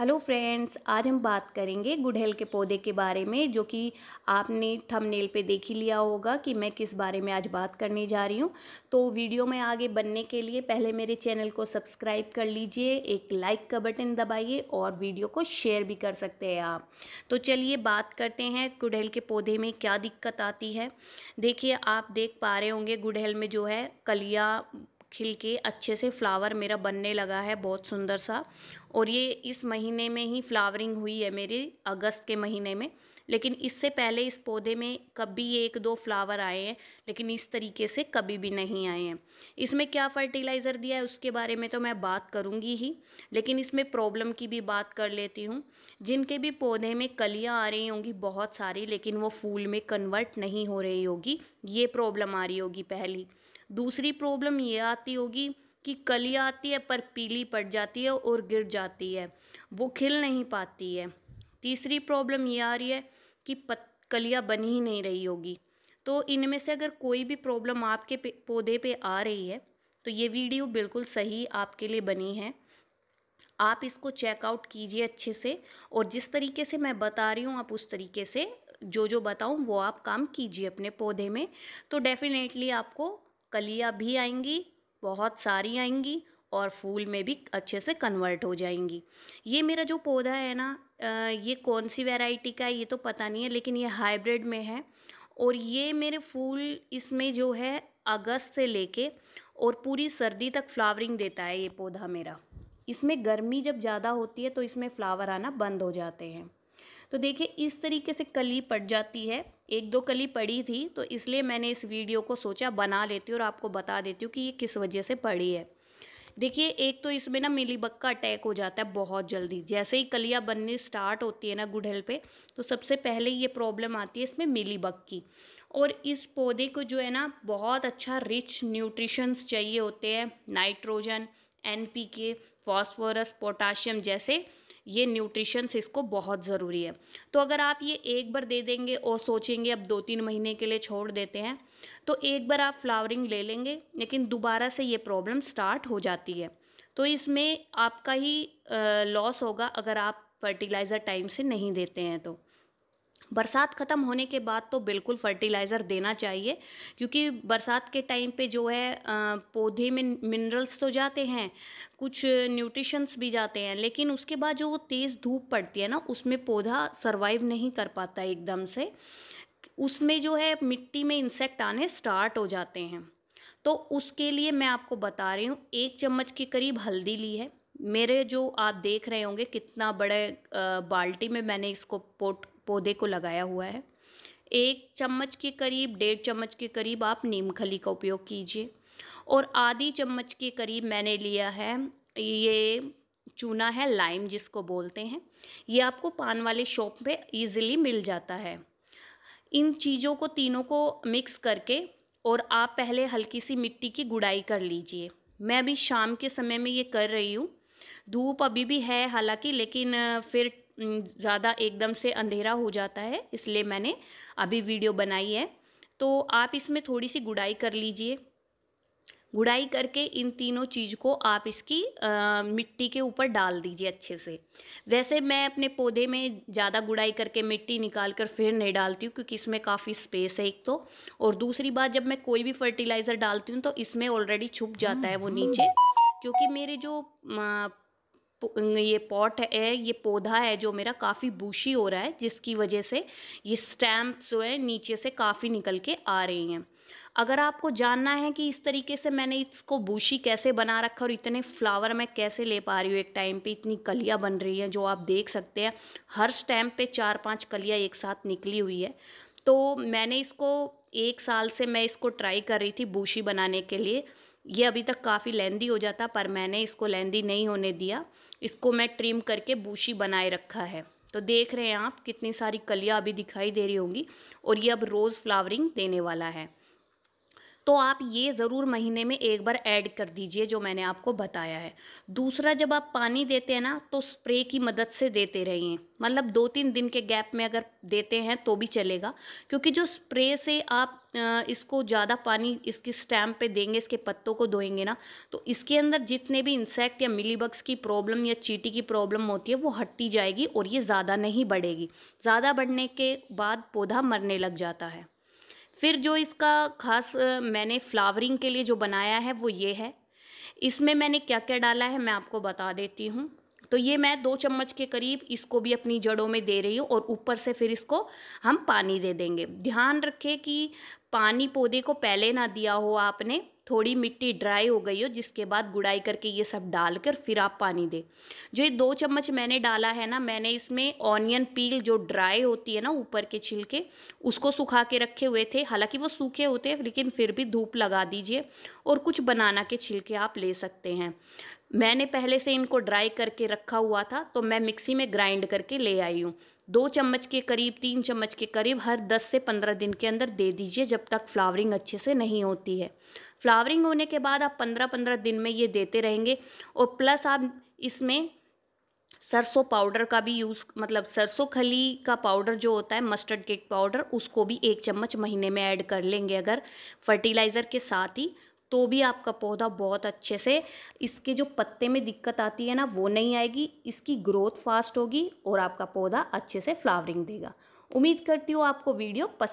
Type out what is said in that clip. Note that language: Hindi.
हेलो फ्रेंड्स आज हम बात करेंगे गुड़हल के पौधे के बारे में जो कि आपने थंबनेल पे देख ही लिया होगा कि मैं किस बारे में आज बात करने जा रही हूँ तो वीडियो में आगे बनने के लिए पहले मेरे चैनल को सब्सक्राइब कर लीजिए एक लाइक का बटन दबाइए और वीडियो को शेयर भी कर सकते हैं आप तो चलिए बात करते हैं गुड़हल के पौधे में क्या दिक्कत आती है देखिए आप देख पा रहे होंगे गुड़हल में जो है कलियाँ खिल के अच्छे से फ्लावर मेरा बनने लगा है बहुत सुंदर सा और ये इस महीने में ही फ्लावरिंग हुई है मेरी अगस्त के महीने में लेकिन इससे पहले इस पौधे में कभी एक दो फ्लावर आए हैं लेकिन इस तरीके से कभी भी नहीं आए हैं इसमें क्या फर्टिलाइज़र दिया है उसके बारे में तो मैं बात करूंगी ही लेकिन इसमें प्रॉब्लम की भी बात कर लेती हूँ जिनके भी पौधे में कलियाँ आ रही होंगी बहुत सारी लेकिन वो फूल में कन्वर्ट नहीं हो रही होगी ये प्रॉब्लम आ रही होगी पहली दूसरी प्रॉब्लम ये आती होगी कि कली आती है पर पीली पड़ जाती है और गिर जाती है वो खिल नहीं पाती है तीसरी प्रॉब्लम ये आ रही है कि पत कलियाँ बन ही नहीं रही होगी तो इनमें से अगर कोई भी प्रॉब्लम आपके पौधे पे आ रही है तो ये वीडियो बिल्कुल सही आपके लिए बनी है आप इसको चेकआउट कीजिए अच्छे से और जिस तरीके से मैं बता रही हूँ आप उस तरीके से जो जो बताऊँ वो आप काम कीजिए अपने पौधे में तो डेफिनेटली आपको कलियाँ भी आएंगी बहुत सारी आएंगी और फूल में भी अच्छे से कन्वर्ट हो जाएंगी ये मेरा जो पौधा है ना ये कौन सी वैरायटी का है ये तो पता नहीं है लेकिन ये हाइब्रिड में है और ये मेरे फूल इसमें जो है अगस्त से लेके और पूरी सर्दी तक फ्लावरिंग देता है ये पौधा मेरा इसमें गर्मी जब ज़्यादा होती है तो इसमें फ्लावर आना बंद हो जाते हैं तो देखिए इस तरीके से कली पड़ जाती है एक दो कली पड़ी थी तो इसलिए मैंने इस वीडियो को सोचा बना लेती हूँ और आपको बता देती हूँ कि ये किस वजह से पड़ी है देखिए एक तो इसमें ना मिलीबग का अटैक हो जाता है बहुत जल्दी जैसे ही कलियाँ बननी स्टार्ट होती है ना गुड़हल पे तो सबसे पहले ये प्रॉब्लम आती है इसमें मिलीबग की और इस पौधे को जो है ना बहुत अच्छा रिच न्यूट्रिशंस चाहिए होते हैं नाइट्रोजन एनपीके फास्फोरस के फॉस्फोरस पोटाशियम जैसे ये न्यूट्रिशंस इसको बहुत ज़रूरी है तो अगर आप ये एक बार दे देंगे और सोचेंगे अब दो तीन महीने के लिए छोड़ देते हैं तो एक बार आप फ्लावरिंग ले लेंगे लेकिन दोबारा से ये प्रॉब्लम स्टार्ट हो जाती है तो इसमें आपका ही लॉस होगा अगर आप फर्टिलाइज़र टाइम से नहीं देते हैं तो बरसात ख़त्म होने के बाद तो बिल्कुल फर्टिलाइज़र देना चाहिए क्योंकि बरसात के टाइम पे जो है पौधे में मिनरल्स तो जाते हैं कुछ न्यूट्रिशंस भी जाते हैं लेकिन उसके बाद जो वो तेज़ धूप पड़ती है ना उसमें पौधा सर्वाइव नहीं कर पाता एकदम से उसमें जो है मिट्टी में इंसेक्ट आने स्टार्ट हो जाते हैं तो उसके लिए मैं आपको बता रही हूँ एक चम्मच के करीब हल्दी ली है मेरे जो आप देख रहे होंगे कितना बड़े बाल्टी में मैंने इसको पोट पौधे को लगाया हुआ है एक चम्मच के करीब डेढ़ चम्मच के करीब आप नीम खली का उपयोग कीजिए और आधी चम्मच के करीब मैंने लिया है ये चूना है लाइम जिसको बोलते हैं ये आपको पान वाले शॉप पे इजीली मिल जाता है इन चीज़ों को तीनों को मिक्स करके और आप पहले हल्की सी मिट्टी की गुड़ाई कर लीजिए मैं अभी शाम के समय में ये कर रही हूँ धूप अभी भी है हालांकि लेकिन फिर ज़्यादा एकदम से अंधेरा हो जाता है इसलिए मैंने अभी वीडियो बनाई है तो आप इसमें थोड़ी सी गुड़ाई कर लीजिए गुड़ाई करके इन तीनों चीज़ को आप इसकी आ, मिट्टी के ऊपर डाल दीजिए अच्छे से वैसे मैं अपने पौधे में ज़्यादा गुड़ाई करके मिट्टी निकाल कर फिर नहीं डालती हूँ क्योंकि इसमें काफ़ी स्पेस है एक तो और दूसरी बात जब मैं कोई भी फर्टिलाइज़र डालती हूँ तो इसमें ऑलरेडी छुप जाता है वो नीचे क्योंकि मेरे जो आ, ये पॉट है ये पौधा है जो मेरा काफ़ी बूशी हो रहा है जिसकी वजह से ये स्टैम्प्स जो है नीचे से काफ़ी निकल के आ रही हैं अगर आपको जानना है कि इस तरीके से मैंने इसको बूशी कैसे बना रखा और इतने फ्लावर मैं कैसे ले पा रही हूँ एक टाइम पे इतनी कलियाँ बन रही हैं जो आप देख सकते हैं हर स्टैम्प पे चार पांच कलियाँ एक साथ निकली हुई है तो मैंने इसको एक साल से मैं इसको ट्राई कर रही थी बूशी बनाने के लिए ये अभी तक काफ़ी लेंदी हो जाता पर मैंने इसको लेंदी नहीं होने दिया इसको मैं ट्रिम करके बूशी बनाए रखा है तो देख रहे हैं आप कितनी सारी कलियाँ अभी दिखाई दे रही होंगी और ये अब रोज़ फ्लावरिंग देने वाला है तो आप ये ज़रूर महीने में एक बार ऐड कर दीजिए जो मैंने आपको बताया है दूसरा जब आप पानी देते हैं ना तो स्प्रे की मदद से देते रहिए मतलब दो तीन दिन के गैप में अगर देते हैं तो भी चलेगा क्योंकि जो स्प्रे से आप इसको ज़्यादा पानी इसकी स्टैम्प पे देंगे इसके पत्तों को धोएंगे ना तो इसके अंदर जितने भी इंसेक्ट या मिलीबग्स की प्रॉब्लम या चीटी की प्रॉब्लम होती है वो हटी जाएगी और ये ज़्यादा नहीं बढ़ेगी ज़्यादा बढ़ने के बाद पौधा मरने लग जाता है फिर जो इसका खास मैंने फ्लावरिंग के लिए जो बनाया है वो ये है इसमें मैंने क्या क्या डाला है मैं आपको बता देती हूँ तो ये मैं दो चम्मच के करीब इसको भी अपनी जड़ों में दे रही हूँ और ऊपर से फिर इसको हम पानी दे देंगे ध्यान रखें कि पानी पौधे को पहले ना दिया हो आपने थोड़ी मिट्टी ड्राई हो गई हो जिसके बाद गुड़ाई करके ये सब डालकर फिर आप पानी दें जो ये दो चम्मच मैंने डाला है ना मैंने इसमें ऑनियन पील जो ड्राई होती है ना ऊपर के छिलके उसको सुखा के रखे हुए थे हालांकि वो सूखे होते हैं लेकिन फिर भी धूप लगा दीजिए और कुछ बनाना के छिलके आप ले सकते हैं मैंने पहले से इनको ड्राई करके रखा हुआ था तो मैं मिक्सी में ग्राइंड करके ले आई हूँ दो चम्मच के करीब तीन चम्मच के करीब हर दस से पंद्रह दिन के अंदर दे दीजिए जब तक फ्लावरिंग अच्छे से नहीं होती है फ्लावरिंग होने के बाद आप पंद्रह पंद्रह दिन में ये देते रहेंगे और प्लस आप इसमें सरसों पाउडर का भी यूज़ मतलब सरसों खली का पाउडर जो होता है मस्टर्ड केक पाउडर उसको भी एक चम्मच महीने में ऐड कर लेंगे अगर फर्टिलाइज़र के साथ ही तो भी आपका पौधा बहुत अच्छे से इसके जो पत्ते में दिक्कत आती है ना वो नहीं आएगी इसकी ग्रोथ फास्ट होगी और आपका पौधा अच्छे से फ्लावरिंग देगा उम्मीद करती हूँ आपको वीडियो पसंद